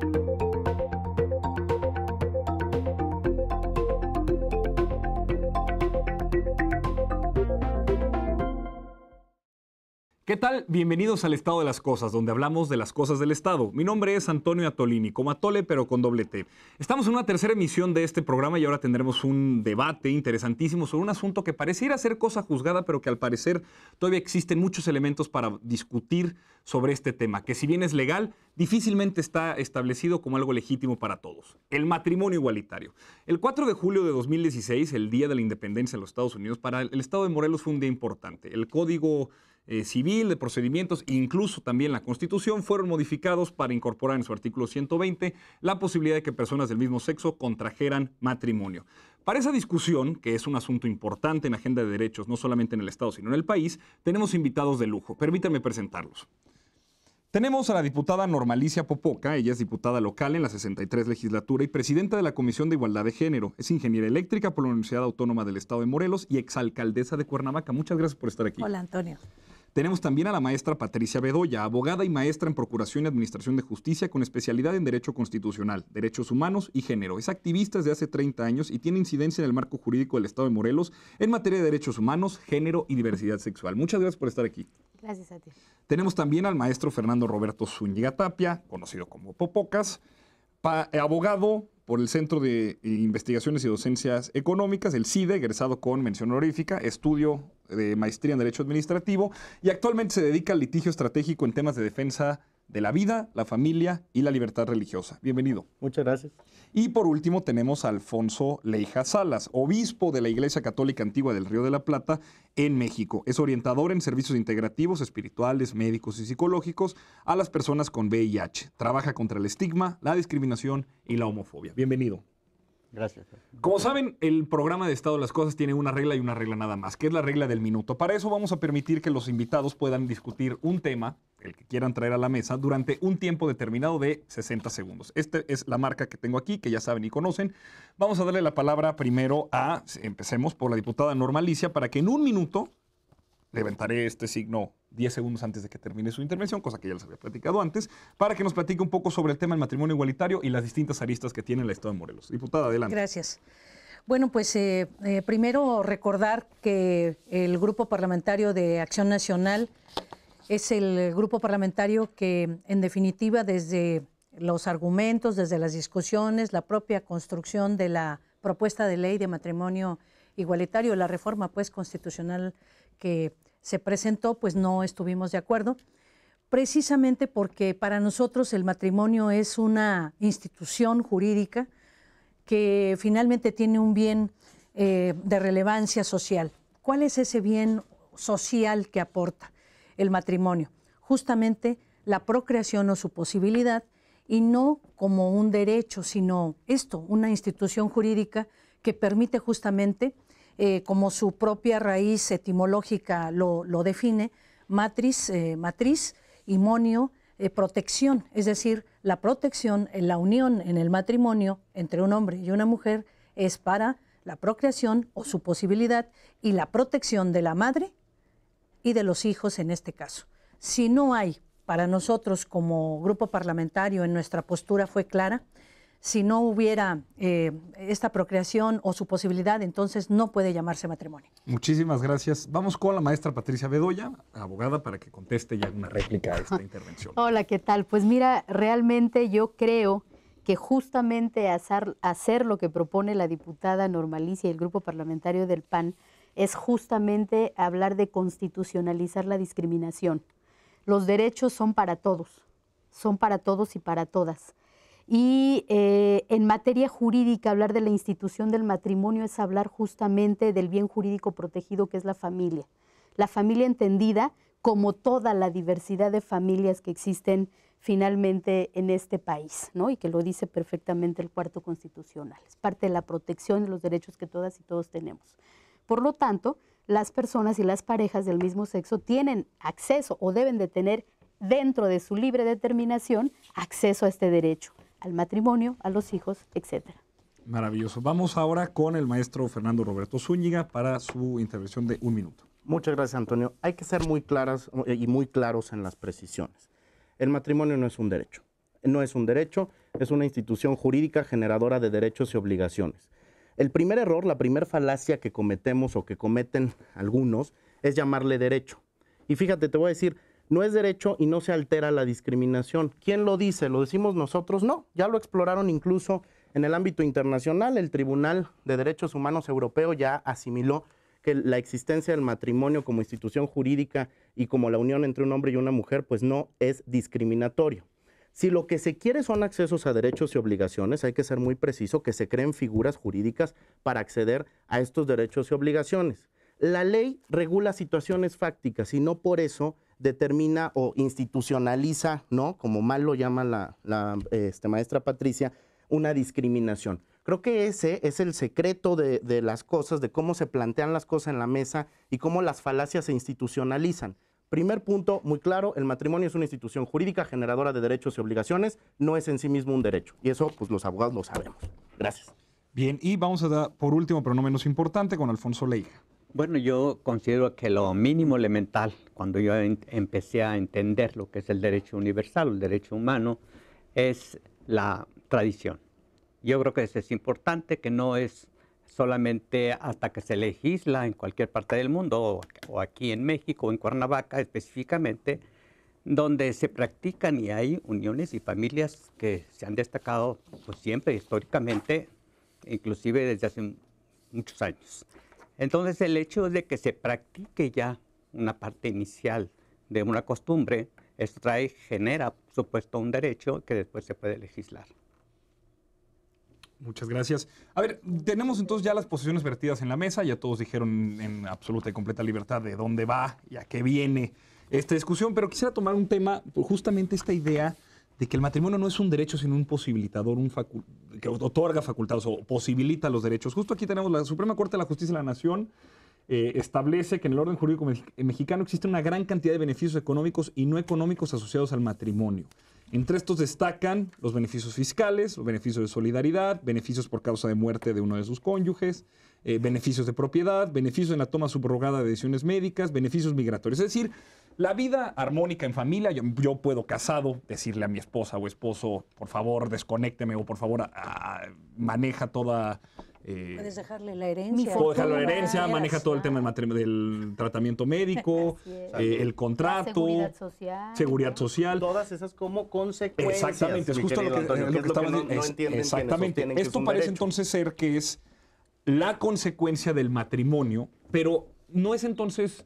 Thank you ¿Qué tal? Bienvenidos al Estado de las Cosas, donde hablamos de las cosas del Estado. Mi nombre es Antonio Atolini, como Atole, pero con doble T. Estamos en una tercera emisión de este programa y ahora tendremos un debate interesantísimo sobre un asunto que pareciera ser cosa juzgada, pero que al parecer todavía existen muchos elementos para discutir sobre este tema, que si bien es legal, difícilmente está establecido como algo legítimo para todos. El matrimonio igualitario. El 4 de julio de 2016, el Día de la Independencia de los Estados Unidos, para el Estado de Morelos fue un día importante. El Código eh, civil, de procedimientos, incluso también la Constitución, fueron modificados para incorporar en su artículo 120 la posibilidad de que personas del mismo sexo contrajeran matrimonio. Para esa discusión, que es un asunto importante en la agenda de derechos, no solamente en el Estado, sino en el país, tenemos invitados de lujo. Permítanme presentarlos. Tenemos a la diputada Normalicia Popoca, ella es diputada local en la 63 legislatura y presidenta de la Comisión de Igualdad de Género, es ingeniera eléctrica por la Universidad Autónoma del Estado de Morelos y exalcaldesa de Cuernavaca. Muchas gracias por estar aquí. Hola, Antonio. Tenemos también a la maestra Patricia Bedoya, abogada y maestra en Procuración y Administración de Justicia con especialidad en Derecho Constitucional, Derechos Humanos y Género. Es activista desde hace 30 años y tiene incidencia en el marco jurídico del Estado de Morelos en materia de derechos humanos, género y diversidad sexual. Muchas gracias por estar aquí. Gracias a ti. Tenemos también al maestro Fernando Roberto Zúñiga Tapia, conocido como Popocas eh, abogado por el Centro de eh, Investigaciones y Docencias Económicas, el CIDE, egresado con mención honorífica, estudio de maestría en Derecho Administrativo y actualmente se dedica al litigio estratégico en temas de defensa de la vida, la familia y la libertad religiosa. Bienvenido. Muchas gracias. Y por último tenemos a Alfonso Leija Salas, obispo de la Iglesia Católica Antigua del Río de la Plata en México. Es orientador en servicios integrativos, espirituales, médicos y psicológicos a las personas con VIH. Trabaja contra el estigma, la discriminación y la homofobia. Bienvenido. Gracias. Como saben, el programa de Estado de las Cosas tiene una regla y una regla nada más, que es la regla del minuto. Para eso vamos a permitir que los invitados puedan discutir un tema, el que quieran traer a la mesa, durante un tiempo determinado de 60 segundos. Esta es la marca que tengo aquí, que ya saben y conocen. Vamos a darle la palabra primero a, empecemos por la diputada Normalicia, para que en un minuto, levantaré este signo 10 segundos antes de que termine su intervención, cosa que ya les había platicado antes, para que nos platique un poco sobre el tema del matrimonio igualitario y las distintas aristas que tiene el Estado de Morelos. Diputada, adelante. Gracias. Bueno, pues eh, eh, primero recordar que el Grupo Parlamentario de Acción Nacional es el grupo parlamentario que, en definitiva, desde los argumentos, desde las discusiones, la propia construcción de la propuesta de ley de matrimonio igualitario, la reforma pues constitucional que se presentó, pues no estuvimos de acuerdo, precisamente porque para nosotros el matrimonio es una institución jurídica que finalmente tiene un bien eh, de relevancia social. ¿Cuál es ese bien social que aporta el matrimonio? Justamente la procreación o su posibilidad y no como un derecho, sino esto, una institución jurídica que permite justamente eh, como su propia raíz etimológica lo, define, matriz, eh, matriz, imonio, eh, protección, es decir, la protección, en la unión en el matrimonio entre un hombre y una mujer es para la procreación o su posibilidad y la protección de la madre y de los hijos en este caso. Si no hay, para nosotros como grupo parlamentario en nuestra postura fue clara, si no hubiera eh, esta procreación o su posibilidad, entonces no puede llamarse matrimonio. Muchísimas gracias. Vamos con la maestra Patricia Bedoya, abogada, para que conteste ya una réplica a esta intervención. Hola, ¿qué tal? Pues mira, realmente yo creo que justamente hacer, hacer lo que propone la diputada Normalicia y el grupo parlamentario del PAN es justamente hablar de constitucionalizar la discriminación. Los derechos son para todos, son para todos y para todas. Y eh, en materia jurídica, hablar de la institución del matrimonio es hablar justamente del bien jurídico protegido que es la familia. La familia entendida como toda la diversidad de familias que existen finalmente en este país, ¿no? Y que lo dice perfectamente el cuarto constitucional. Es parte de la protección de los derechos que todas y todos tenemos. Por lo tanto, las personas y las parejas del mismo sexo tienen acceso o deben de tener dentro de su libre determinación acceso a este derecho al matrimonio, a los hijos, etcétera. Maravilloso. Vamos ahora con el maestro Fernando Roberto Zúñiga para su intervención de un minuto. Muchas gracias, Antonio. Hay que ser muy claras eh, y muy claros en las precisiones. El matrimonio no es un derecho. No es un derecho, es una institución jurídica generadora de derechos y obligaciones. El primer error, la primer falacia que cometemos o que cometen algunos es llamarle derecho. Y fíjate, te voy a decir, no es derecho y no se altera la discriminación. ¿Quién lo dice? ¿Lo decimos nosotros? No, ya lo exploraron incluso en el ámbito internacional. El Tribunal de Derechos Humanos Europeo ya asimiló que la existencia del matrimonio como institución jurídica y como la unión entre un hombre y una mujer, pues no es discriminatorio. Si lo que se quiere son accesos a derechos y obligaciones, hay que ser muy preciso que se creen figuras jurídicas para acceder a estos derechos y obligaciones. La ley regula situaciones fácticas y no por eso determina o institucionaliza, ¿no? Como mal lo llama la, este, maestra Patricia, una discriminación. Creo que ese es el secreto de, de, las cosas, de cómo se plantean las cosas en la mesa y cómo las falacias se institucionalizan. Primer punto, muy claro, el matrimonio es una institución jurídica generadora de derechos y obligaciones, no es en sí mismo un derecho. Y eso, pues los abogados lo sabemos. Gracias. Bien, y vamos a dar, por último, pero no menos importante, con Alfonso Leija. Bueno, yo considero que lo mínimo elemental, cuando yo empecé a entender lo que es el derecho universal, el derecho humano, es la tradición. Yo creo que eso es importante, que no es solamente hasta que se legisla en cualquier parte del mundo, o aquí en México, o en Cuernavaca específicamente, donde se practican y hay uniones y familias que se han destacado pues, siempre históricamente, inclusive desde hace muchos años. Entonces el hecho de que se practique ya una parte inicial de una costumbre, esto genera, por supuesto, un derecho que después se puede legislar. Muchas gracias. A ver, tenemos entonces ya las posiciones vertidas en la mesa, ya todos dijeron en absoluta y completa libertad de dónde va y a qué viene esta discusión, pero quisiera tomar un tema, justamente esta idea de que el matrimonio no es un derecho, sino un posibilitador, un que otorga facultades o posibilita los derechos. Justo aquí tenemos la Suprema Corte de la Justicia de la Nación eh, establece que en el orden jurídico eh, mexicano existe una gran cantidad de beneficios económicos y no económicos asociados al matrimonio. Entre estos destacan los beneficios fiscales, los beneficios de solidaridad, beneficios por causa de muerte de uno de sus cónyuges, eh, beneficios de propiedad, beneficios en la toma subrogada de decisiones médicas, beneficios migratorios. Es decir, la vida armónica en familia, yo, puedo casado decirle a mi esposa o esposo, por favor, desconécteme o por favor, maneja toda eh, Puedes dejarle la herencia. Puedo dejarle la herencia, maneja todo el tema del, tratamiento médico, eh, el contrato, seguridad social. Seguridad social. Todas esas como consecuencias. Exactamente, es justo lo que, Antonio, eh, lo que, es no, Exactamente. Esto parece entonces ser que es la consecuencia del matrimonio, pero no es entonces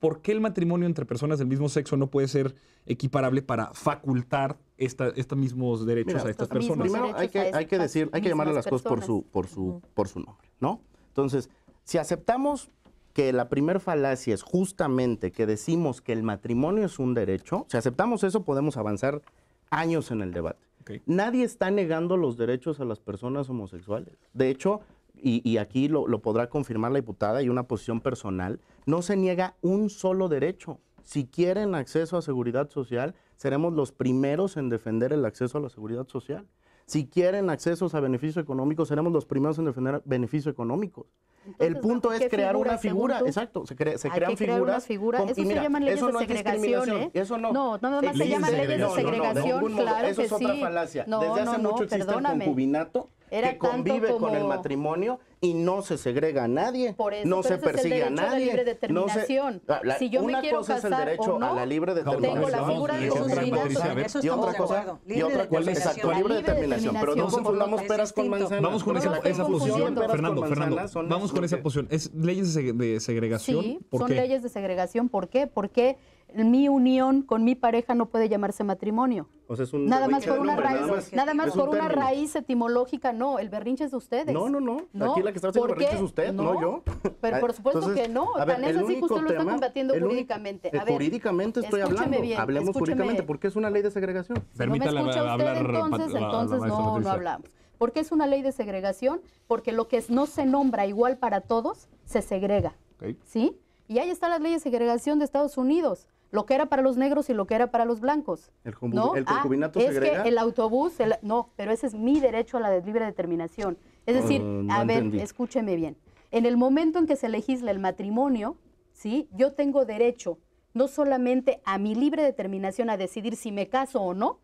¿por qué el matrimonio entre personas del mismo sexo no puede ser equiparable para facultar estos mismos derechos a estas personas? Primero hay que, que decir, hay que llamarle las cosas por su, nombre, ¿no? Entonces, si aceptamos que la primer falacia es justamente que decimos que el matrimonio es un derecho, si aceptamos eso podemos avanzar años en el debate. Nadie está negando los derechos a las personas homosexuales. De hecho, y, aquí lo, lo, podrá confirmar la diputada y una posición personal, no se niega un solo derecho. Si quieren acceso a seguridad social, seremos los primeros en defender el acceso a la seguridad social. Si quieren accesos a beneficios económicos, seremos los primeros en defender beneficios económicos. el punto es crear una figura, exacto, se, crean figuras. eso se llaman leyes de segregación, ¿eh? Eso no. No, no, no se llaman leyes de segregación, eso es otra falacia. Desde hace mucho existe el concubinato que convive con el matrimonio y no se segrega a nadie, no se persigue a nadie. No se, una cosa es el derecho a la libre determinación. Tengo la y, otra cosa, y otra cosa, libre determinación. Pero no confundamos peras con manzanas. Vamos con esa, esa posición, Fernando, Fernando, vamos con esa posición. Es leyes de segregación. Sí, son leyes de segregación. ¿Por qué? Porque mi unión con mi pareja no puede llamarse matrimonio. O sea, es un nada más por una raíz, nada más, por una raíz etimológica, no, el berrinche es de ustedes. No, no, no. Aquí la que está haciendo el berrinche es usted, no, yo. Pero por supuesto que no, ver, tan es así que usted lo está combatiendo jurídicamente. Eh, a ver, jurídicamente estoy hablando. Hablemos jurídicamente porque es una ley de segregación. Si no me escucha usted entonces, entonces no, no hablamos. qué es una ley de segregación, porque lo que no se nombra igual para todos se segrega. ¿Sí? Y ahí están las leyes de segregación de Estados Unidos lo que era para los negros y lo que era para los blancos. El, ¿no? el concubinato ah, el autobús, no, pero ese es mi derecho a la libre determinación. Es oh, decir, a ver, escúcheme bien. En el momento en que se legisla el matrimonio, ¿sí? yo tengo derecho no solamente a mi libre determinación a decidir si me caso o no,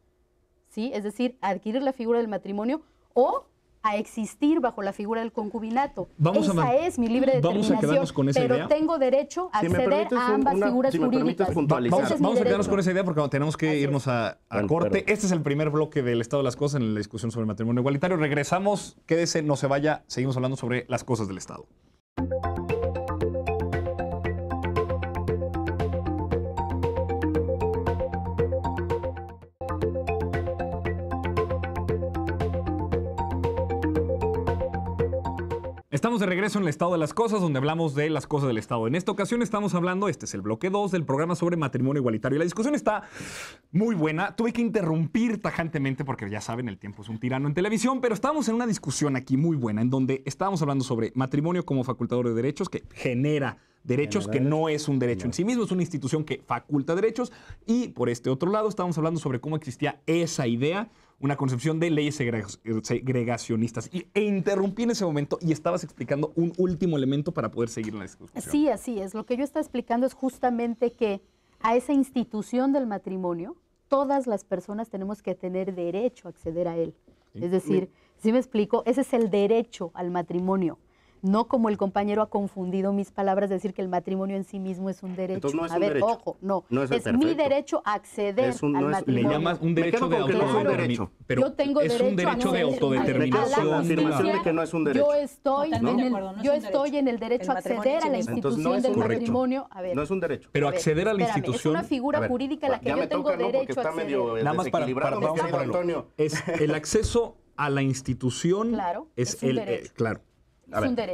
¿sí? es decir, adquirir la figura del matrimonio, o a existir bajo la figura del concubinato. esa es mi libre determinación. pero tengo derecho a ceder acceder a ambas figuras jurídicas. Vamos, a quedarnos con esa idea porque tenemos que irnos a, corte. Este es el primer bloque del Estado de las Cosas en la discusión sobre matrimonio igualitario. Regresamos, quédese, no se vaya, seguimos hablando sobre las cosas del Estado. Estamos de regreso en el estado de las cosas, donde hablamos de las cosas del estado. En esta ocasión estamos hablando, este es el bloque 2 del programa sobre matrimonio igualitario. la discusión está muy buena. Tuve que interrumpir tajantemente porque ya saben, el tiempo es un tirano en televisión, pero estamos en una discusión aquí muy buena, en donde estábamos hablando sobre matrimonio como facultador de derechos que genera derechos, que no es un derecho en sí mismo, es una institución que faculta derechos. Y por este otro lado, estamos hablando sobre cómo existía esa idea una concepción de leyes segregacionistas. Y, e interrumpí en ese momento y estabas explicando un último elemento para poder seguir la discusión. Sí, así es. Lo que yo estaba explicando es justamente que a esa institución del matrimonio, todas las personas tenemos que tener derecho a acceder a él. Es decir, si me explico, ese es el derecho al matrimonio no como el compañero ha confundido mis palabras, decir que el matrimonio en sí mismo es un derecho. Entonces no es a ver, ojo, no, es, mi derecho a acceder al matrimonio. Le llamas un derecho de autodeterminación. yo tengo es derecho un derecho a de autodeterminación. de que no es un derecho. Yo estoy, en, el, yo estoy en el derecho a acceder a la institución del matrimonio. no es un derecho. Pero acceder a la institución. Es una figura jurídica a la que yo tengo derecho a acceder. Eh, Nada más para vamos a Antonio. Es el acceso a la institución. Es, el eh, claro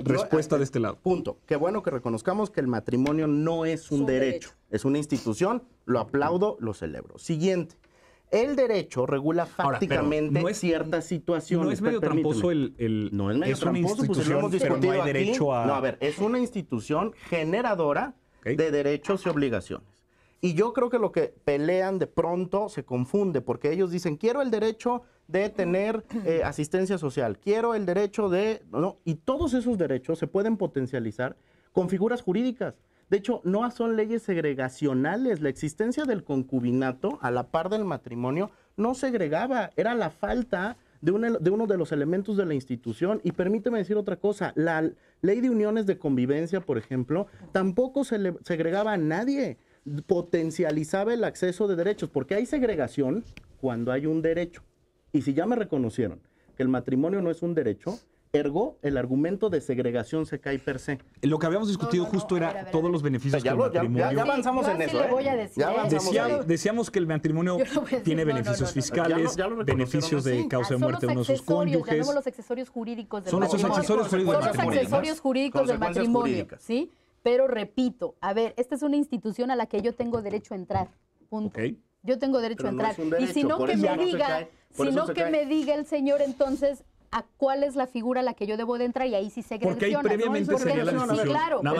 respuesta de este lado. Punto. Qué bueno que reconozcamos que el matrimonio no es un, derecho. es una institución, lo aplaudo, lo celebro. Siguiente. El derecho regula prácticamente no ciertas situaciones. No es medio tramposo el, No es medio tramposo, una pues, institución, no derecho a... No, a ver, es una institución generadora de derechos y obligaciones. Y yo creo que lo que pelean de pronto se confunde, porque ellos dicen, quiero el derecho de tener eh, asistencia social, quiero el derecho de... No, y todos esos derechos se pueden potencializar con figuras jurídicas. De hecho, no son leyes segregacionales. La existencia del concubinato a la par del matrimonio no segregaba, era la falta de, de, uno de los elementos de la institución. Y permíteme decir otra cosa, la ley de uniones de convivencia, por ejemplo, tampoco se le, segregaba a nadie potencializaba el acceso de derechos, porque hay segregación cuando hay un derecho. Y si ya me reconocieron que el matrimonio no es un derecho, ergo, el argumento de segregación se cae per se. Lo que habíamos discutido justo era todos los beneficios del matrimonio... ¿eh? Ya, avanzamos en eso, Decíamos que el matrimonio tiene beneficios fiscales, beneficios de causa de ah, muerte de uno de sus cónyuges. los accesorios jurídicos del matrimonio. Son los accesorios jurídicos del matrimonio, ¿sí? Pero repito, a ver, esta es una institución a la que yo tengo derecho a entrar. Punto. Yo tengo derecho a entrar. y si no que me diga, si que me diga el señor entonces a cuál es la figura a la que yo debo de entrar y ahí sí se Porque ahí previamente ¿no? sería la discusión. Sí, claro, nada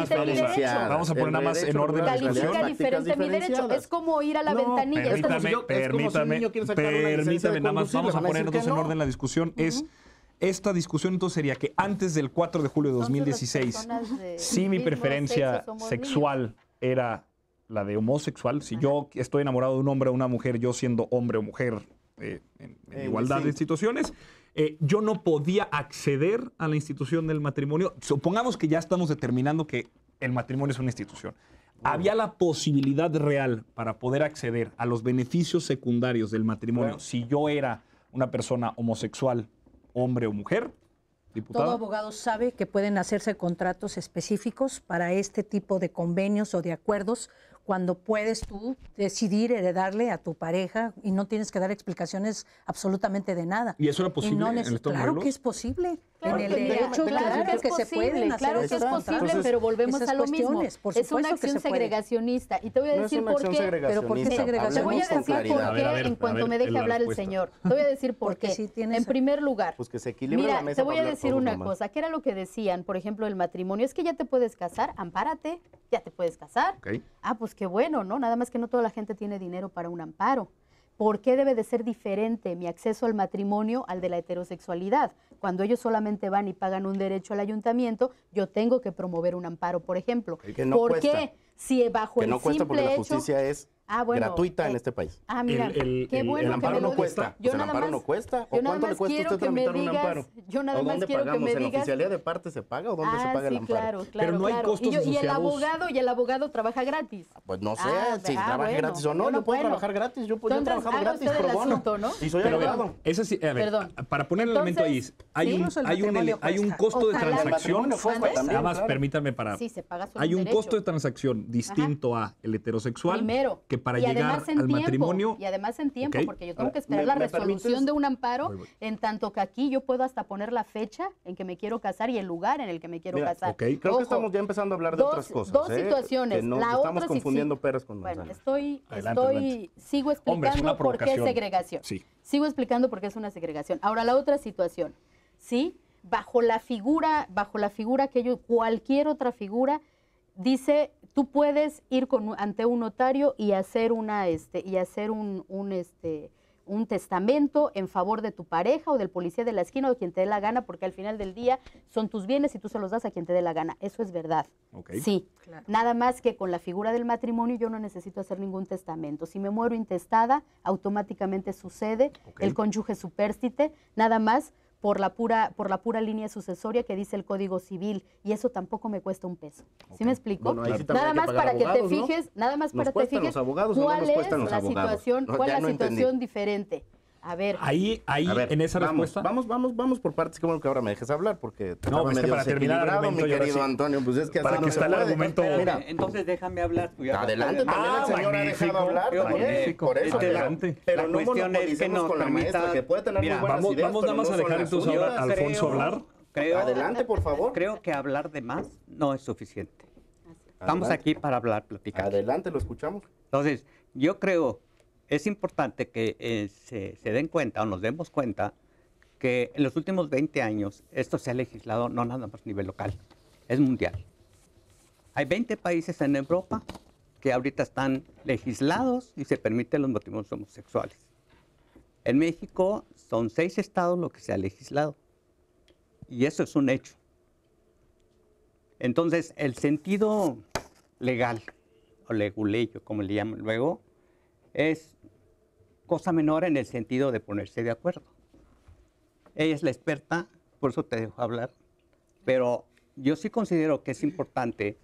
más Vamos a poner nada más en orden la discusión. Califica diferente mi derecho. Es como ir a la no, ventanilla. Permítame, permítame, permítame, nada más. Vamos a poner en orden la discusión. Es esta discusión entonces sería que antes del 4 de julio de 2016, si mi preferencia sexual era la de homosexual, si yo estoy enamorado de un hombre o una mujer, yo siendo hombre o mujer eh, en, eh, igualdad de instituciones, eh, yo no podía acceder a la institución del matrimonio. Supongamos que ya estamos determinando que el matrimonio es una institución. Había la posibilidad real para poder acceder a los beneficios secundarios del matrimonio si yo era una persona homosexual hombre o mujer. diputado. Todo abogado sabe que pueden hacerse contratos específicos para este tipo de convenios o de acuerdos cuando puedes tú decidir heredarle a tu pareja y no tienes que dar explicaciones absolutamente de nada. ¿Y eso era posible? en el claro que es posible en el derecho que, es posible, se claro que es posible, pero volvemos a lo mismo. Es una acción segregacionista y te voy a decir por qué, pero segregacionista. Te voy a decir por qué en cuanto me deje hablar el señor. Te voy a decir por qué. en primer lugar, pues se mira, te voy a decir una cosa, que era lo que decían, por ejemplo, el matrimonio, es que ya te puedes casar, ampárate, ya te puedes casar. Ah, pues qué bueno, ¿no? Nada más que no toda la gente tiene dinero para un amparo. ¿Por qué debe de ser diferente mi acceso al matrimonio al de la heterosexualidad? Cuando ellos solamente van y pagan un derecho al ayuntamiento, yo tengo que promover un amparo, por ejemplo. ¿Por qué? si bajo que no simple cuesta porque la justicia es ah, gratuita en eh, este país. Ah, mira, el, El, amparo no cuesta. Yo pues nada el amparo no cuesta. ¿O cuánto le usted tramitar digas, un amparo? Yo nada más dónde quiero pagamos? que me digas. ¿En la oficialidad de parte se paga o dónde se ah, paga el amparo? Claro, claro, Pero no hay costos y, y el abogado y el abogado trabaja gratis. Ah, pues no sé si trabaja gratis o no. no puedo trabajar gratis. Yo puedo trabajar gratis por bono. Y soy abogado. Eso sí, a ver, para poner el elemento ahí, hay un costo de transacción. Nada más permítame para. Sí, se paga Hay un costo de transacción distinto a el heterosexual. Primero. Que para llegar al matrimonio. Y además en tiempo, porque yo tengo que esperar la resolución de un amparo, en tanto que aquí yo puedo hasta poner la fecha en que me quiero casar y el lugar en el que me quiero casar. Creo que estamos ya empezando a hablar de otras cosas. Dos ¿eh? situaciones. estamos confundiendo con Bueno, estoy, estoy, sigo explicando por qué es segregación. Sigo explicando por qué es una segregación. Ahora, la otra situación, ¿sí? Bajo la figura, bajo la figura que yo, cualquier otra figura, dice, tú puedes ir con, ante un notario y hacer, una, este, y hacer un, un, este, un testamento en favor de tu pareja o del policía de la esquina o de quien te dé la gana, porque al final del día son tus bienes y tú se los das a quien te dé la gana. Eso es verdad. Sí. Nada más que con la figura del matrimonio yo no necesito hacer ningún testamento. Si me muero intestada, automáticamente sucede. El cónyuge supérstite. nada más por la pura, por la pura línea sucesoria que dice el Código Civil y eso tampoco me cuesta un peso. ¿Sí me explico? nada, más para que te fijes, nada más para que te fijes cuál es la situación, cuál la situación diferente. A ver. Ahí, ahí, en esa respuesta. Vamos, vamos, vamos por partes. Qué bueno que ahora me dejes hablar, porque. No, pues es que para terminar el mi querido Antonio, pues es que Para que está el argumento. Mira, entonces déjame hablar. Pues adelante, ah, también el señor ha dejado hablar. Magnífico, por eso, adelante. Pero, la cuestión no es que nos con la permita, maestra, que puede tener mira, muy vamos, Vamos nada más a dejar entonces ahora a Alfonso hablar. adelante, por favor. Creo que hablar de más no es suficiente. Estamos aquí para hablar, platicar. Adelante, lo escuchamos. Entonces, yo creo es importante que eh, se, den cuenta o nos demos cuenta que en los últimos 20 años esto se ha legislado no nada más a nivel local, es mundial. Hay 20 países en Europa que ahorita están legislados y se permiten los matrimonios homosexuales. En México son seis estados lo que se ha legislado. Y eso es un hecho. Entonces, el sentido legal, o leguleyo, como le llaman luego, es cosa menor en el sentido de ponerse de acuerdo. Ella es la experta, por eso te dejo hablar, pero yo sí considero que es importante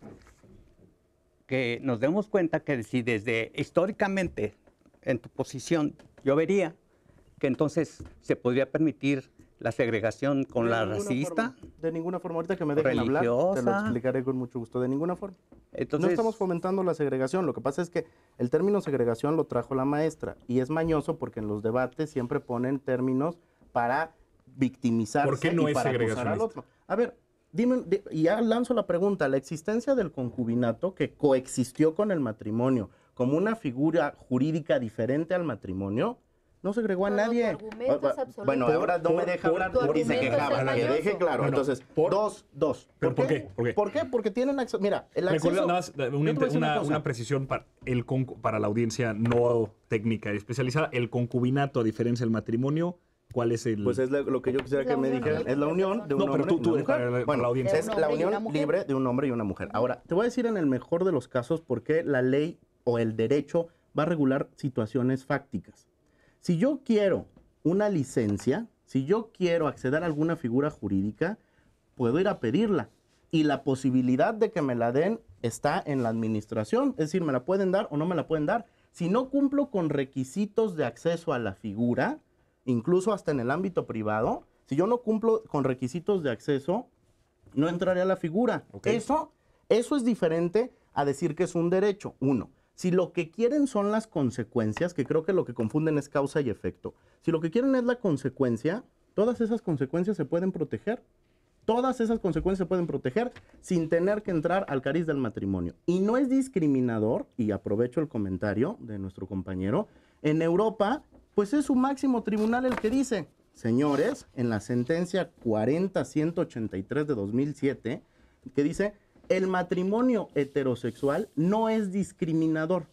que nos demos cuenta que si desde históricamente en tu posición yo vería que entonces se podría permitir la segregación con la racista. de ninguna forma, ahorita que me dejen hablar, te lo explicaré con mucho gusto, de ninguna forma. Entonces, no estamos fomentando la segregación, lo que pasa es que el término segregación lo trajo la maestra y es mañoso porque en los debates siempre ponen términos para victimizarse ¿Por qué no es para A ver, dime, ya lanzo la pregunta, la existencia del concubinato que coexistió con el matrimonio como una figura jurídica diferente al matrimonio, no se agregó a nadie. Bueno, ahora no me deja hablar porque se quejaba. Que deje claro. Entonces, dos, dos. ¿Por, qué? ¿Por qué? Porque tienen acceso. Mira, el acceso. Eh, una, precisión para, el para la audiencia no técnica y especializada. El concubinato, a diferencia del matrimonio, ¿Cuál es el...? Pues es lo que yo quisiera que me dijeran. Es la unión de un hombre y una mujer. la audiencia. Es la unión libre de un hombre y una mujer. Ahora, te voy a decir en el mejor de los casos por qué la ley o el derecho va a regular situaciones fácticas. Si yo quiero una licencia, si yo quiero acceder a alguna figura jurídica, puedo ir a pedirla. Y la posibilidad de que me la den está en la administración. Es decir, me la pueden dar o no me la pueden dar. Si no cumplo con requisitos de acceso a la figura, incluso hasta en el ámbito privado, si yo no cumplo con requisitos de acceso, no entraré a la figura. Eso, eso es diferente a decir que es un derecho, uno. Si lo que quieren son las consecuencias, que creo que lo que confunden es causa y efecto, si lo que quieren es la consecuencia, todas esas consecuencias se pueden proteger. Todas esas consecuencias se pueden proteger sin tener que entrar al cariz del matrimonio. Y no es discriminador, y aprovecho el comentario de nuestro compañero, en Europa, pues es su máximo tribunal el que dice, señores, en la sentencia 40-183 de 2007, que dice, el matrimonio heterosexual no es discriminador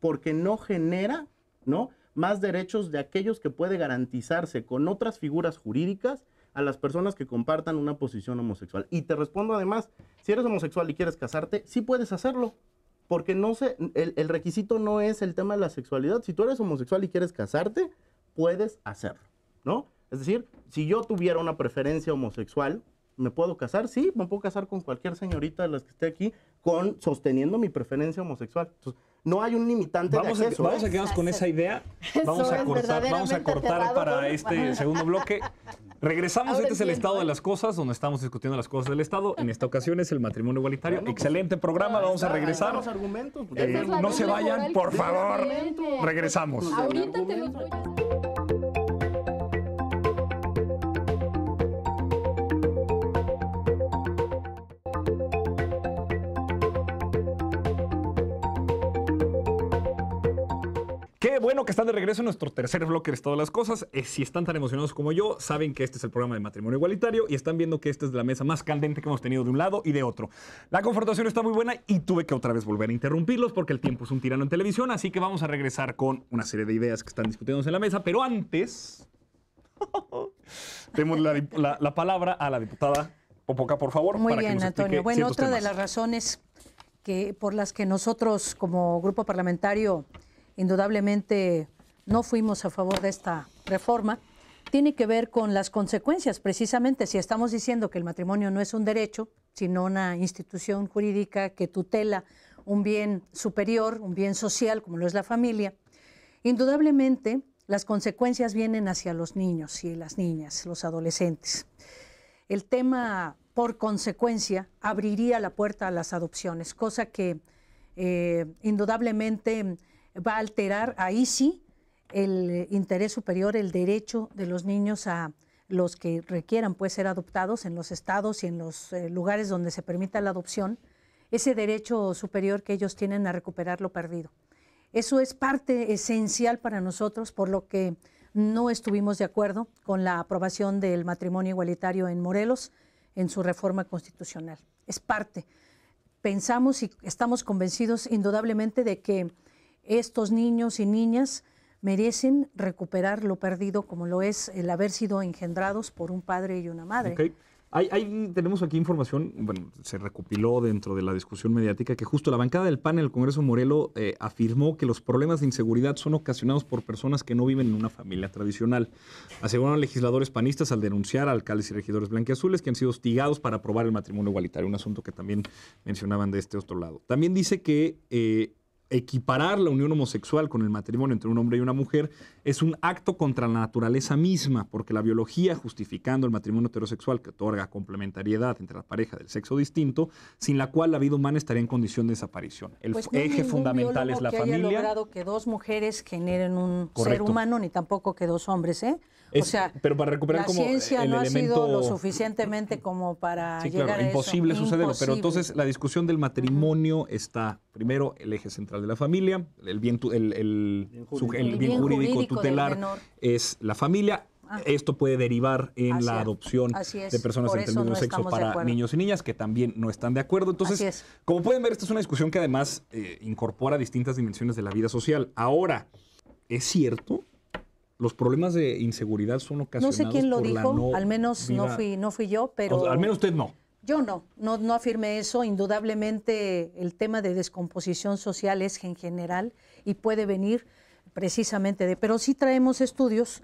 porque no genera, ¿no? Más derechos de aquellos que puede garantizarse con otras figuras jurídicas a las personas que compartan una posición homosexual. Y te respondo además, si eres homosexual y quieres casarte, sí puedes hacerlo, porque no se, el, requisito no es el tema de la sexualidad. Si tú eres homosexual y quieres casarte, puedes hacerlo, ¿no? Es decir, si yo tuviera una preferencia homosexual, me puedo casar, sí, me puedo casar con cualquier señorita de las que esté aquí, con sosteniendo mi preferencia homosexual. no hay un limitante de acceso. vamos a ¿eh? quedarnos con esa idea. Vamos a cortar, vamos a cortar para este segundo bloque. Regresamos, este es el estado de las cosas, donde estamos discutiendo las cosas del estado. En esta ocasión es el matrimonio igualitario. Pues, Excelente programa, vamos a regresar. argumentos, pues, eh, no se vayan, por favor. Regresamos. Ahorita bueno que están de regreso en nuestro tercer bloque de todas las cosas. Eh, si están tan emocionados como yo, saben que este es el programa de matrimonio igualitario y están viendo que esta es la mesa más candente que hemos tenido de un lado y de otro. La confrontación está muy buena y tuve que otra vez volver a interrumpirlos porque el tiempo es un tirano en televisión, así que vamos a regresar con una serie de ideas que están discutiendo en la mesa, pero antes tenemos la, palabra a la diputada Popoca, por favor. Muy bien, Antonio. Bueno, otra de las razones que, por las que nosotros como grupo parlamentario indudablemente no fuimos a favor de esta reforma, tiene que ver con las consecuencias. Precisamente si estamos diciendo que el matrimonio no es un derecho, sino una institución jurídica que tutela un bien superior, un bien social, como lo es la familia, indudablemente las consecuencias vienen hacia los niños y las niñas, los adolescentes. El tema, por consecuencia, abriría la puerta a las adopciones, cosa que eh, indudablemente va a alterar ahí sí el eh, interés superior, el derecho de los niños a los que requieran pues ser adoptados en los estados y en los eh, lugares donde se permita la adopción, ese derecho superior que ellos tienen a recuperar lo perdido. Eso es parte esencial para nosotros, por lo que no estuvimos de acuerdo con la aprobación del matrimonio igualitario en Morelos en su reforma constitucional. Es parte. Pensamos y estamos convencidos indudablemente de que estos niños y niñas merecen recuperar lo perdido como lo es el haber sido engendrados por un padre y una madre. Okay. tenemos aquí información, bueno, se recopiló dentro de la discusión mediática que justo la bancada del PAN en el Congreso Morelo eh, afirmó que los problemas de inseguridad son ocasionados por personas que no viven en una familia tradicional. Aseguraron legisladores panistas al denunciar a alcaldes y regidores blanqueazules que han sido hostigados para aprobar el matrimonio igualitario, un asunto que también mencionaban de este otro lado. También dice que eh, equiparar la unión homosexual con el matrimonio entre un hombre y una mujer es un acto contra la naturaleza misma, porque la biología, justificando el matrimonio heterosexual que otorga complementariedad entre la pareja del sexo distinto, sin la cual la vida humana estaría en condición de desaparición. El pues eje fundamental es la familia. No logrado que dos mujeres generen un ser humano, ni tampoco que dos hombres, ¿eh? o sea, pero para recuperar la como ciencia no elemento... ha sido lo suficientemente como para llegar claro, a imposible sucederlo. Pero entonces la discusión del matrimonio está primero el eje central de la familia, el bien, el, jurídico. tutelar es la familia. Ah. Esto puede derivar en la adopción de personas del mismo sexo para niños y niñas que también no están de acuerdo. Entonces, como pueden ver, esta es una discusión que además eh, incorpora distintas dimensiones de la vida social. Ahora, es cierto los problemas de inseguridad son ocasionados No sé quién lo dijo, al menos no fui, no fui yo, pero... al menos usted no. Yo no, no, no afirmé eso. Indudablemente el tema de descomposición social es en general y puede venir precisamente de... Pero sí traemos estudios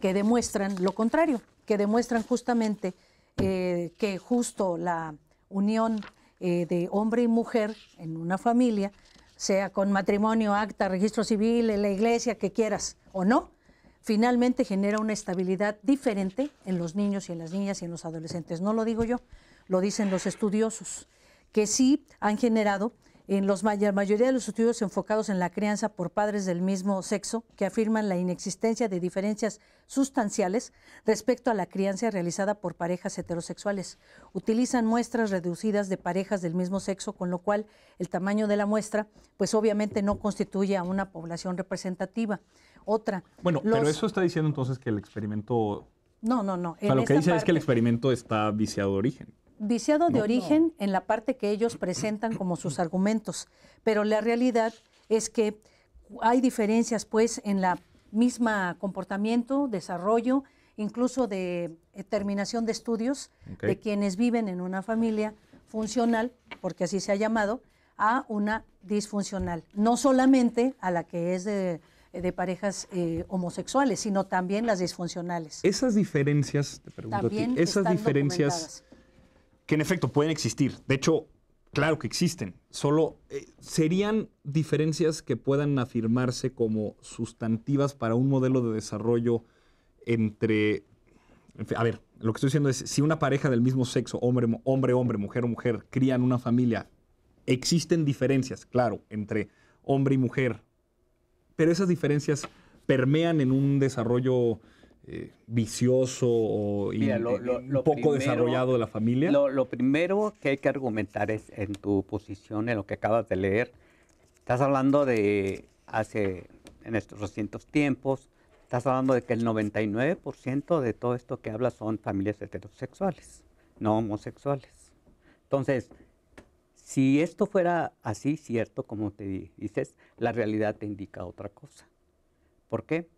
que demuestran lo contrario, que demuestran justamente eh, que justo la unión eh, de hombre y mujer en una familia, sea con matrimonio, acta, registro civil, en la iglesia, que quieras o no, finalmente genera una estabilidad diferente en los niños y en las niñas y en los adolescentes. No lo digo yo, lo dicen los estudiosos, que sí han generado en los, la mayoría de los estudios enfocados en la crianza por padres del mismo sexo que afirman la inexistencia de diferencias sustanciales respecto a la crianza realizada por parejas heterosexuales. Utilizan muestras reducidas de parejas del mismo sexo, con lo cual el tamaño de la muestra pues obviamente no constituye a una población representativa otra. Bueno, pero eso está diciendo entonces que el experimento... No, no, no. lo que dice es que el experimento está viciado de origen. Viciado de origen en la parte que ellos presentan como sus argumentos, pero la realidad es que hay diferencias pues en la misma comportamiento, desarrollo, incluso de eh, terminación de estudios de quienes viven en una familia funcional, porque así se ha llamado, a una disfuncional, no solamente a la que es de de parejas eh, homosexuales, sino también las disfuncionales. Esas diferencias, te pregunto a ti, esas diferencias que en efecto pueden existir. De hecho, claro que existen. Solo eh, serían diferencias que puedan afirmarse como sustantivas para un modelo de desarrollo entre a ver, lo que estoy diciendo es, si una pareja del mismo sexo, hombre, hombre, hombre, mujer mujer, crían una familia, existen diferencias, claro, entre hombre y mujer, pero esas diferencias permean en un desarrollo eh, vicioso y eh, poco desarrollado de la familia? Lo, primero que hay que argumentar es en tu posición, en lo que acabas de leer. Estás hablando de hace, en estos recientes tiempos, estás hablando de que el 99% de todo esto que hablas son familias heterosexuales, no homosexuales. Entonces, si esto fuera así, cierto, como te dices, la realidad te indica otra cosa. ¿Por qué?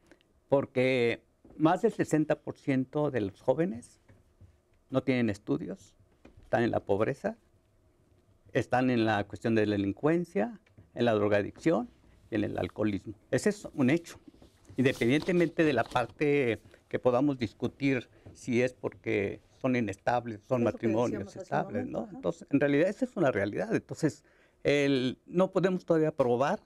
Porque más del 60% de los jóvenes no tienen estudios, están en la pobreza, están en la cuestión de la delincuencia, en la drogadicción en el alcoholismo. Ese es un hecho. Independientemente de la parte que podamos discutir si es porque son inestables, son matrimonios estables, ¿no? Entonces, en realidad esa es una realidad. Entonces, el, no podemos todavía probar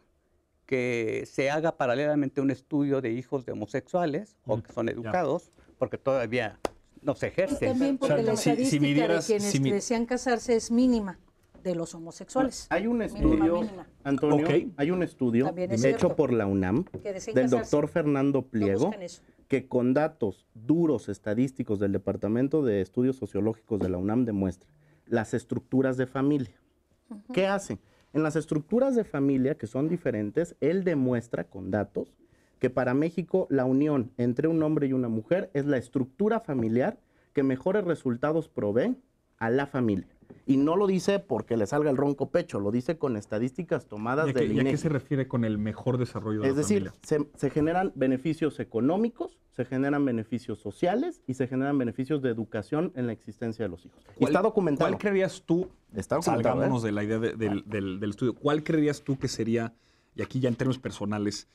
que se haga paralelamente un estudio de hijos de homosexuales o que son educados, porque todavía no se ejerce. también porque la estadística quienes desean casarse es mínima de los homosexuales. Hay un estudio, Antonio, hay un estudio hecho por la UNAM del doctor Fernando Pliego que con datos duros estadísticos del Departamento de Estudios Sociológicos de la UNAM demuestra las estructuras de familia. ¿Qué hace? En las estructuras de familia, que son diferentes, él demuestra con datos que para México la unión entre un hombre y una mujer es la estructura familiar que mejores resultados provee a la familia. Y no lo dice porque le salga el ronco pecho, lo dice con estadísticas tomadas ¿Y del ¿Y a qué se refiere con el mejor desarrollo de es la decir, Se, se generan beneficios económicos, se generan beneficios sociales y se generan beneficios de educación en la existencia de los hijos. Y está documentado. ¿Cuál creerías tú, está salgámonos ¿eh? de la idea del, del estudio, cuál creerías tú que sería, y aquí ya en términos personales,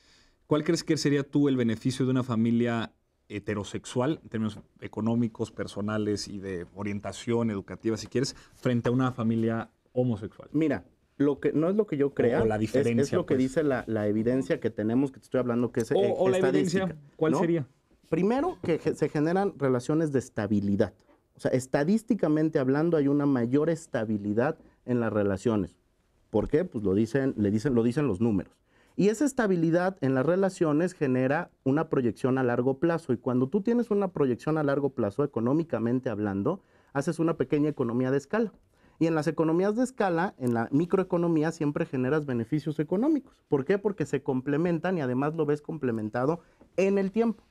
¿cuál crees que sería tú el beneficio de una familia heterosexual, en términos económicos, personales y de orientación educativa, si quieres, frente a una familia homosexual? Mira, lo que no es lo que yo crea, la es, lo que pues. dice la, evidencia que tenemos, que te estoy hablando, que es o eh, la evidencia, ¿cuál sería? Primero, que se generan relaciones de estabilidad. O sea, estadísticamente hablando, hay una mayor estabilidad en las relaciones. ¿Por qué? Pues lo dicen, le dicen, lo dicen los números. Y esa estabilidad en las relaciones genera una proyección a largo plazo. Y cuando tú tienes una proyección a largo plazo, económicamente hablando, haces una pequeña economía de escala. Y en las economías de escala, en la microeconomía, siempre generas beneficios económicos. ¿Por qué? Porque se complementan y además lo ves complementado en el tiempo.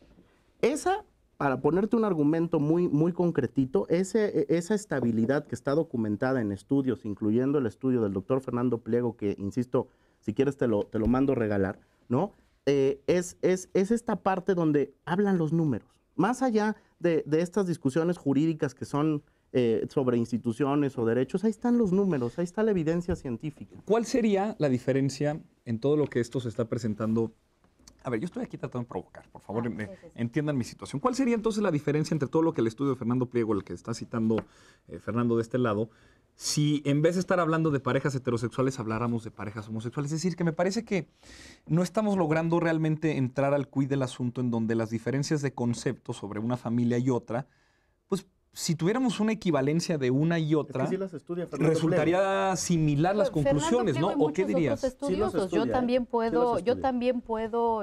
Esa, para ponerte un argumento muy, muy concretito, e, esa estabilidad que está documentada en estudios, incluyendo el estudio del doctor Fernando Pliego, que, insisto, si quieres te lo, te lo mando regalar, ¿no? Eh, es, es, esta parte donde hablan los números. Más allá de, estas discusiones jurídicas que son eh, sobre instituciones o derechos, ahí están los números, ahí está la evidencia científica. ¿Cuál sería la diferencia en todo lo que esto se está presentando a ver, yo estoy aquí tratando de provocar, por favor, ah, entiendan mi situación. ¿Cuál sería entonces la diferencia entre todo lo que el estudio de Fernando Pliego, el que está citando eh, Fernando de este lado, si en vez de estar hablando de parejas heterosexuales habláramos de parejas homosexuales. Es decir, que me parece que no estamos logrando realmente entrar al cuid del asunto en donde las diferencias de concepto sobre una familia y otra, pues si tuviéramos una equivalencia de una y otra, resultaría similar las pues, conclusiones, ¿no? ¿O qué dirías? yo también puedo, yo también puedo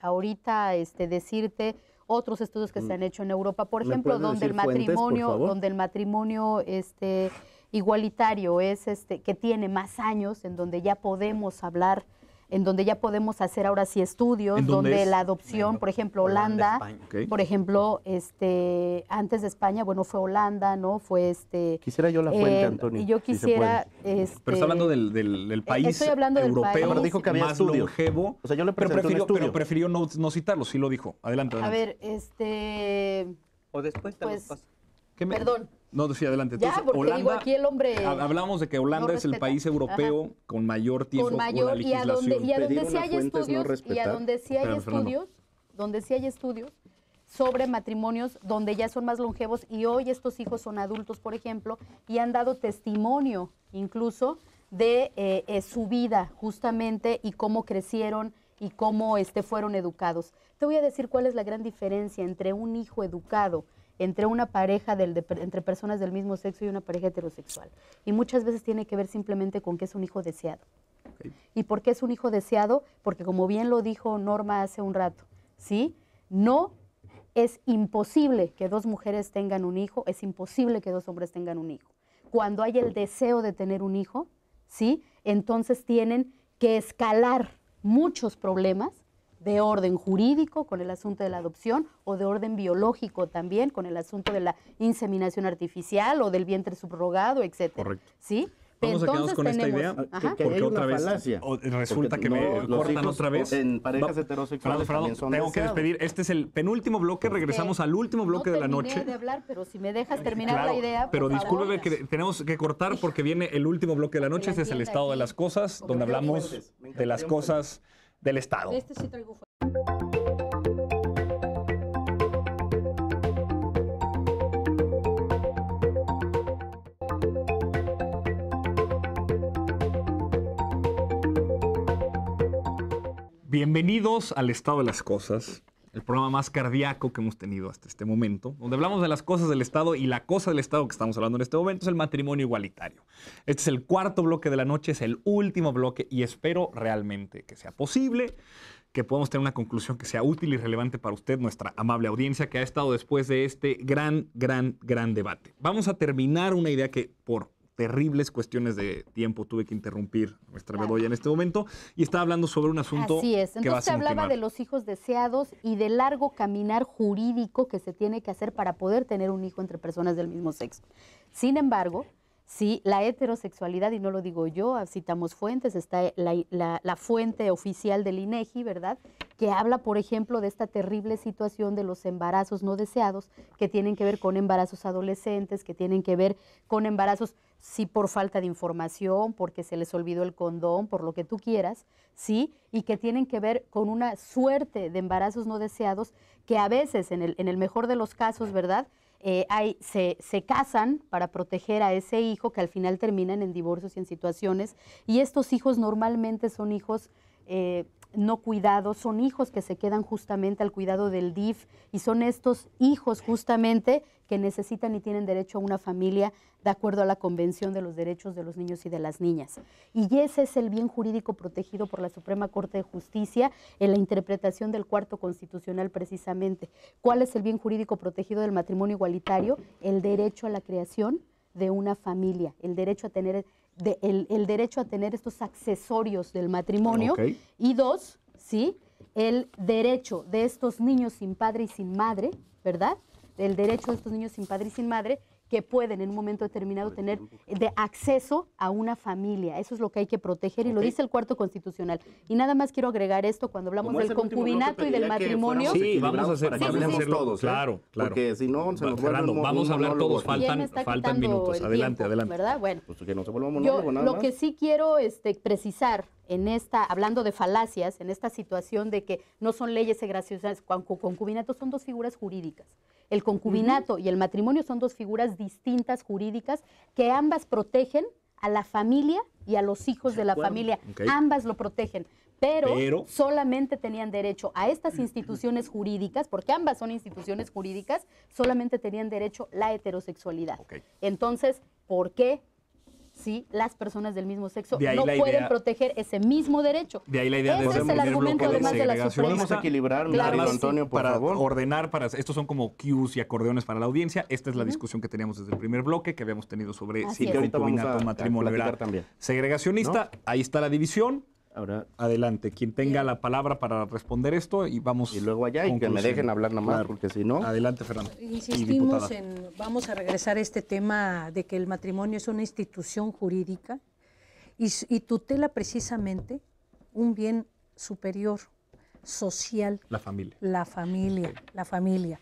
ahorita este, decirte otros estudios que se han mm. hecho en Europa, por ejemplo, donde el matrimonio, donde el matrimonio este, igualitario es este, que tiene más años, en donde ya podemos hablar en donde ya podemos hacer ahora sí estudios, donde la adopción, por ejemplo, Holanda, por ejemplo, este, antes de España, bueno, fue Holanda, ¿no? Fue este... Quisiera yo la fuente, eh, Antonio. Y yo quisiera... pero está este, hablando del, del, eh, país europeo dijo que había más longevo. O sea, yo le pero prefirió, pero no, citarlo, sí lo dijo. Adelante, adelante. A ver, este... O después te lo pues, paso. Me... Perdón. No, sí, adelante. Holanda, eh, Hablamos de que Holanda es el país europeo con mayor tiempo con mayor, legislación. Y a donde, sí hay estudios, donde estudios, sobre matrimonios donde ya son más longevos y hoy estos hijos son adultos, por ejemplo, y han dado testimonio incluso de eh, eh, su vida justamente y cómo crecieron y cómo este, fueron educados. Te voy a decir cuál es la gran diferencia entre un hijo educado entre una pareja entre personas del mismo sexo y una pareja heterosexual. Y muchas veces tiene que ver simplemente con que es un hijo deseado. ¿Y por qué es un hijo deseado? Porque como bien lo dijo Norma hace un rato, ¿sí? No es imposible que dos mujeres tengan un hijo, es imposible que dos hombres tengan un hijo. Cuando hay el deseo de tener un hijo, ¿sí? Entonces tienen que escalar muchos problemas de orden jurídico con el asunto de la adopción o de orden biológico también con el asunto de la inseminación artificial o del vientre subrogado, etcétera. Correcto. ¿Sí? Vamos a quedarnos con esta idea, porque otra vez resulta que me cortan otra vez. En parejas heterosexuales Frado, tengo que despedir. Este es el penúltimo bloque, regresamos al último bloque de la noche. No de hablar, pero si me dejas terminar la idea. Pero disculpe, que tenemos que cortar porque viene el último bloque de la noche, ese es el estado de las cosas, donde hablamos de las cosas del Estado. Este Bienvenidos al estado de las cosas el programa más cardíaco que hemos tenido hasta este momento, donde hablamos de las cosas del Estado y la cosa del Estado que estamos hablando en este momento es el matrimonio igualitario. Este es el cuarto bloque de la noche, es el último bloque y espero realmente que sea posible que podamos tener una conclusión que sea útil y relevante para usted, nuestra amable audiencia que ha estado después de este gran, gran, gran debate. Vamos a terminar una idea que por terribles cuestiones de tiempo tuve que interrumpir nuestra medoya en este momento y estaba hablando sobre un asunto. Así es, entonces se hablaba de los hijos deseados y del largo caminar jurídico que se tiene que hacer para poder tener un hijo entre personas del mismo sexo. Sin embargo, ¿sí? La heterosexualidad, y no lo digo yo, ah, citamos fuentes, está eh, la, la, fuente oficial del INEGI, e ¿verdad? Que habla, por ejemplo, de esta terrible situación de los embarazos no deseados, que tienen que ver con embarazos adolescentes, que tienen que ver con embarazos, sí, por falta de información, porque se les olvidó el condón, por lo que tú quieras, ¿sí? Y que tienen que ver con una suerte de embarazos no deseados que a veces, en el, en el mejor de los casos, ¿verdad? Eh, se, casan para proteger a ese hijo que al final terminan en divorcios y en situaciones. Y estos hijos normalmente son hijos eh, no cuidados, son hijos que se quedan justamente al cuidado del DIF y son estos hijos justamente que necesitan y tienen derecho a una familia de acuerdo a la Convención de los Derechos de los Niños y de las Niñas. Y ese es el bien jurídico protegido por la Suprema Corte de Justicia en la interpretación del cuarto constitucional precisamente. ¿Cuál es el bien jurídico protegido del matrimonio igualitario? El derecho a la creación de una familia, el derecho a tener el, derecho a tener estos accesorios del matrimonio. Y dos, ¿sí? El derecho de estos niños sin padre y sin madre, ¿verdad? El derecho de estos niños sin padre y sin madre que pueden en un momento determinado tener de acceso a una familia. Eso es lo que hay que proteger y lo dice el cuarto constitucional. Y nada más quiero agregar esto cuando hablamos del concubinato y del matrimonio. Sí, vamos a hacer, todos. ¿eh? Claro, claro. Porque si no, vamos a hablar todos. Faltan, faltan minutos. Adelante, adelante. ¿Verdad? Bueno. Pues que no se Lo que sí quiero este, precisar en esta, hablando de falacias, en esta situación de que no son leyes cuando concubinato son dos figuras jurídicas. El concubinato y el matrimonio son dos figuras distintas jurídicas que ambas protegen a la familia y a los hijos de la familia. Ambas lo protegen. Pero, solamente tenían derecho a estas instituciones jurídicas, porque ambas son instituciones jurídicas, solamente tenían derecho la heterosexualidad. Entonces, ¿por qué si Las personas del mismo sexo no pueden proteger ese mismo derecho. De ahí la idea de es el equilibrar, Antonio, por para ordenar, para, estos son como cues y acordeones para la audiencia. Esta es la discusión que teníamos desde el primer bloque que habíamos tenido sobre Así si el matrimonio segregacionista. Ahí está la división. Ahora, Adelante, quien tenga eh, la palabra para responder esto y vamos. Y luego allá y que me dejen hablar nada más porque si no. Adelante, Fernando. Insistimos en, vamos a regresar a este tema de que el matrimonio es una institución jurídica y, tutela precisamente un bien superior, social. La familia. La familia, la familia.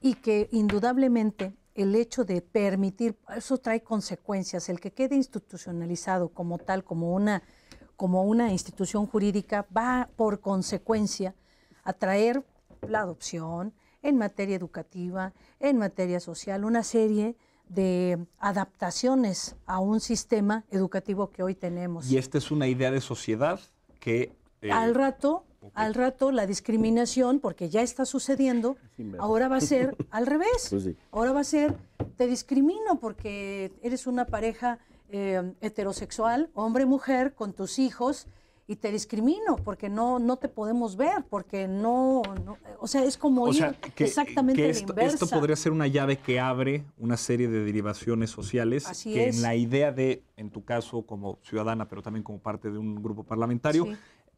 Y que indudablemente el hecho de permitir, eso trae consecuencias, el que quede institucionalizado como tal, como una como una institución jurídica va por consecuencia a traer la adopción en materia educativa, en materia social, una serie de adaptaciones a un sistema educativo que hoy tenemos. Y esta es una idea de sociedad que... Eh, al rato, al rato la discriminación, porque ya está sucediendo, ahora va a ser al revés. Pues ahora va a ser, te discrimino porque eres una pareja eh, heterosexual, hombre, mujer, con tus hijos y te discrimino porque no, no te podemos ver, porque no, o sea, es como ir exactamente que esto, Esto podría ser una llave que abre una serie de derivaciones sociales que en la idea de, en tu caso como ciudadana, pero también como parte de un grupo parlamentario,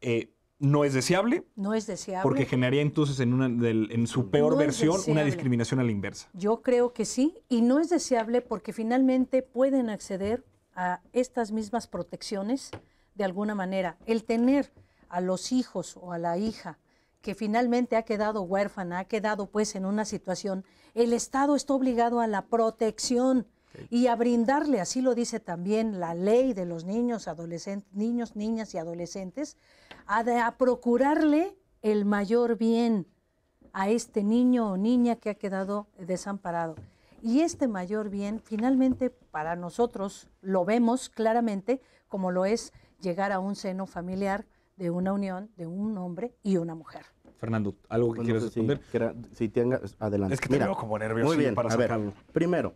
eh, no es deseable. No es deseable. Porque generaría entonces en, una, en su peor versión una discriminación a la inversa. Yo creo que sí, y no es deseable porque finalmente pueden acceder a estas mismas protecciones, de alguna manera, el tener a los hijos o a la hija que finalmente ha quedado huérfana, ha quedado pues en una situación, el Estado está obligado a la protección y a brindarle, así lo dice también la ley de los niños, adolescentes, niños, niñas y adolescentes, a procurarle el mayor bien a este niño o niña que ha quedado desamparado. Y este mayor bien finalmente para nosotros lo vemos claramente como lo es llegar a un seno familiar de una unión de un hombre y una mujer. Fernando, algo que quieres quieras responder. Si, tenga, adelante. Es que Mira, te como nervioso muy bien, a Ver, primero,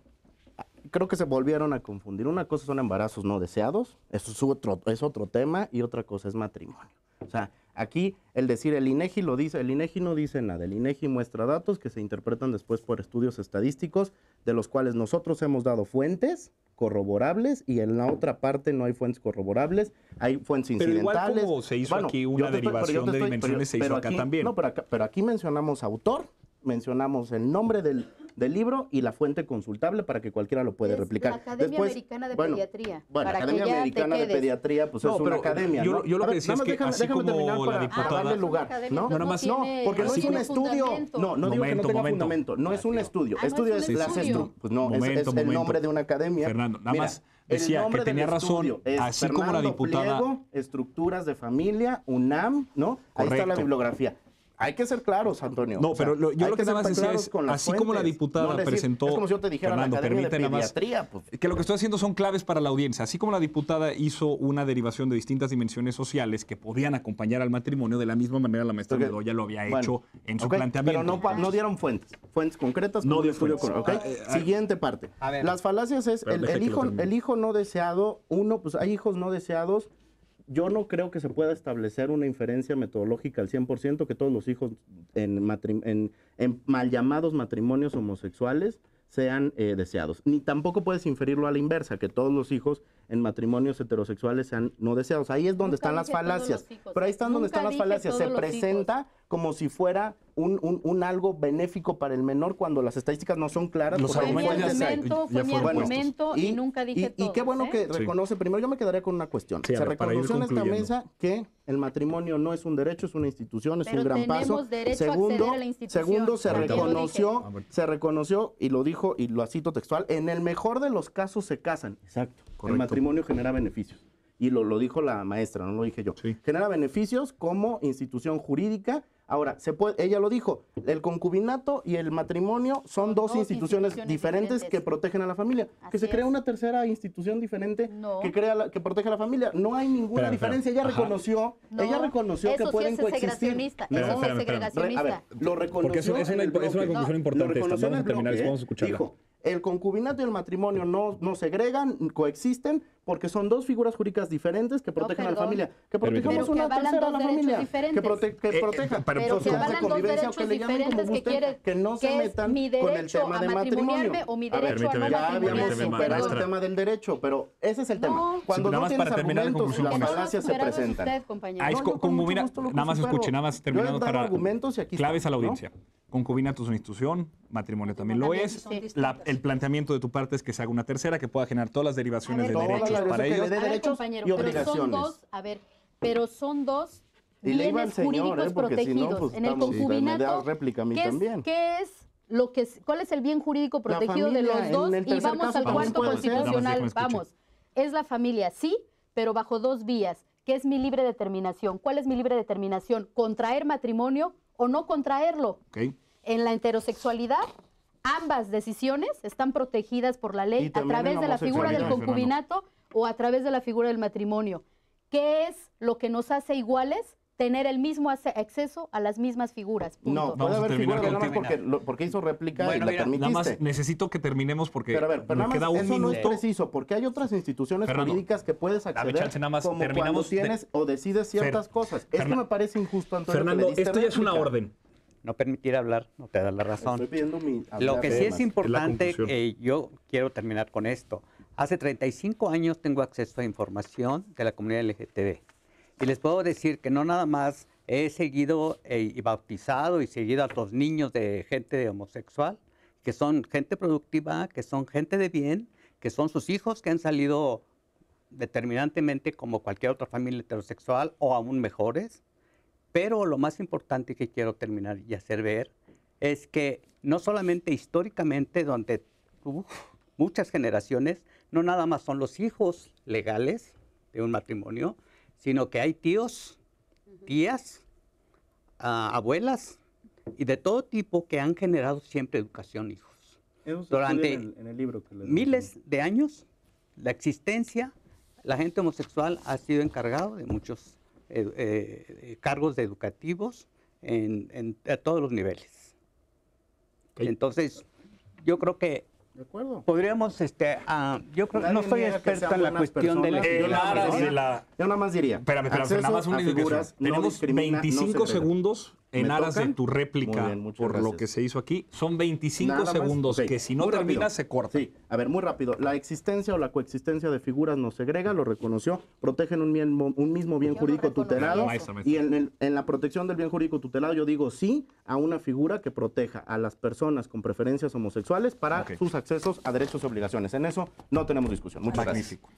creo que se volvieron a confundir. Una cosa son embarazos no deseados, eso es otro, es otro tema, y otra cosa es matrimonio. O sea, Aquí el decir el INEGI lo dice, el INEGI no dice nada, el INEGI muestra datos que se interpretan después por estudios estadísticos de los cuales nosotros hemos dado fuentes corroborables y en la otra parte no hay fuentes corroborables, hay fuentes incidentales. Pero se hizo aquí una derivación de dimensiones, se hizo acá también. No, pero aquí mencionamos autor, mencionamos el nombre del, del libro y la fuente consultable para que cualquiera lo puede replicar. La Academia Después, Americana de bueno, Pediatría. Bueno, la Academia Americana de Pediatría, pues no, es una academia. Yo, ¿no? yo lo que decía es que déjame, así déjame como terminar la para, diputada, darle lugar. No, no, más, no, porque no es un estudio. No, no digo que no tenga fundamento. No es un estudio. Ah, estudio es las Pues no, es el nombre de una academia. Fernando, nada más decía que tenía razón, así Fernando como la diputada. Pliego, estructuras de familia, UNAM, ¿no? Correcto. Ahí está la bibliografía hay que ser claros, Antonio. No, pero yo lo que, te nada a decía es, así como la diputada presentó, es como si yo te dijera Fernando, la pues. que lo que estoy haciendo son claves para la audiencia. Así como la diputada hizo una derivación de distintas dimensiones sociales que podían acompañar al matrimonio, de la misma manera la maestra okay. lo había hecho en su planteamiento. Pero no, dieron fuentes, fuentes concretas. No dio fuentes. Ah, eh, ah, siguiente eh, parte. Las falacias es el, hijo, el hijo no deseado, uno, pues hay hijos no deseados, yo no creo que se pueda establecer una inferencia metodológica al 100% que todos los hijos en, en, mal llamados matrimonios homosexuales sean eh, deseados. Ni tampoco puedes inferirlo a la inversa, que todos los hijos en matrimonios heterosexuales sean no deseados. Ahí es donde están las falacias. Pero ahí ¿eh? están donde están las falacias. Se presenta como si fuera un, algo benéfico para el menor cuando las estadísticas no son claras. fue mi argumento, y, nunca dije y, y qué bueno ¿eh? que reconoce, primero yo me quedaría con una cuestión. Se reconoció en esta mesa que el matrimonio no es un derecho, es una institución, es un gran paso. Segundo, a la segundo se reconoció, se reconoció y lo dijo y lo cito textual, en el mejor de los casos se casan. Exacto. El matrimonio genera beneficios y lo, lo dijo la maestra, no lo dije yo. Genera beneficios como institución jurídica. Ahora, se puede, ella lo dijo, el concubinato y el matrimonio son dos, instituciones, diferentes, que protegen a la familia. que se crea una tercera institución diferente que crea que protege a la familia. No hay ninguna diferencia. ella reconoció, ella reconoció que pueden coexistir. Eso es segregacionista. lo reconoció. Porque es, una, es una conclusión importante. esta. Vamos terminar, escucharla. Dijo, el concubinato y el matrimonio no, no segregan, coexisten, porque son dos figuras jurídicas diferentes que protegen a la familia. Que protejamos una tercera a la familia. Que, proteja. que eh, eh, protejan. para pero que avalan dos derechos diferentes que, no se metan con el tema de matrimonio. O mi derecho a, ver, habíamos superado el tema del derecho, pero ese es el tema. Cuando no para terminar la las falacias se presentan. Ah, nada más escuche, nada más terminando para claves a la audiencia concubinato es una institución, matrimonio también lo es. el planteamiento de tu parte es que se haga una tercera que pueda generar todas las derivaciones de derechos para ellos. Pero son dos, a ver, pero son dos bienes jurídicos ¿eh? protegidos. Pues, en el concubinato, cuál es el bien jurídico protegido de los dos? Y vamos al cuarto constitucional, vamos. Es la familia, sí, pero bajo dos vías. ¿Qué es mi libre determinación? ¿Cuál es mi libre determinación? Contraer matrimonio o no contraerlo. En la heterosexualidad, ambas decisiones están protegidas por la ley a través de la figura del concubinato o a través de la figura del matrimonio. ¿Qué es lo que nos hace iguales? tener el mismo acceso a las mismas figuras. No, puede haber figuras porque, hizo réplica y la Nada más necesito que terminemos porque queda un eso no es preciso, porque hay otras instituciones jurídicas que puedes acceder nada más terminamos cuando tienes o decides ciertas cosas. Esto me parece injusto, Antonio. Fernando, esto ya es una orden. No permitir hablar, no te da la razón. lo que sí es importante, eh, yo quiero terminar con esto. Hace 35 años tengo acceso a información de la comunidad LGTB y les puedo decir que no nada más he seguido eh, y bautizado y seguido a los niños de gente homosexual, que son gente productiva, que son gente de bien, que son sus hijos que han salido determinantemente como cualquier otra familia heterosexual o aún mejores. Pero lo más importante que quiero terminar y hacer ver es que no solamente históricamente, donde muchas generaciones, no nada más son los hijos legales de un matrimonio, sino que hay tíos, tías, ah, abuelas y de todo tipo que han generado siempre educación, hijos. Durante miles de años, la existencia, la gente homosexual ha sido encargado de muchos eh, eh, cargos educativos en, a todos los niveles. Entonces, yo creo que de acuerdo. Podríamos, este, uh, yo creo, Nadie no soy experta en la cuestión de la, la, de la, Yo nada más diría. Espérame, espérame, nada más una figuras, Tenemos 25 segundos en aras de tu réplica por lo que se hizo aquí. Son 25 segundos que si no termina se corta. A ver, muy rápido. La existencia o la coexistencia de figuras no segrega, lo reconoció. Protegen un, bien, un mismo bien jurídico tutelado. Y en, el, en, la protección del bien jurídico tutelado yo digo sí a una figura que proteja a las personas con preferencias homosexuales para sus accesos a derechos y obligaciones. En eso no tenemos discusión. Muchas Magnífico.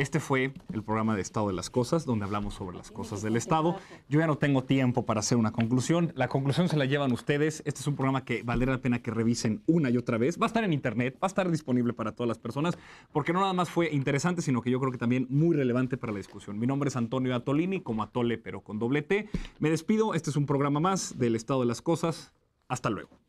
Este fue el programa de Estado de las Cosas, donde hablamos sobre las cosas del Estado. Yo ya no tengo tiempo para hacer una conclusión. La conclusión se la llevan ustedes. Este es un programa que valdrá la pena que revisen una y otra vez. Va a estar en Internet, va a estar disponible para todas las personas, porque no nada más fue interesante, sino que yo creo que también muy relevante para la discusión. Mi nombre es Antonio Atolini, como Atole, pero con doble T. Me despido. Este es un programa más del Estado de las Cosas. Hasta luego.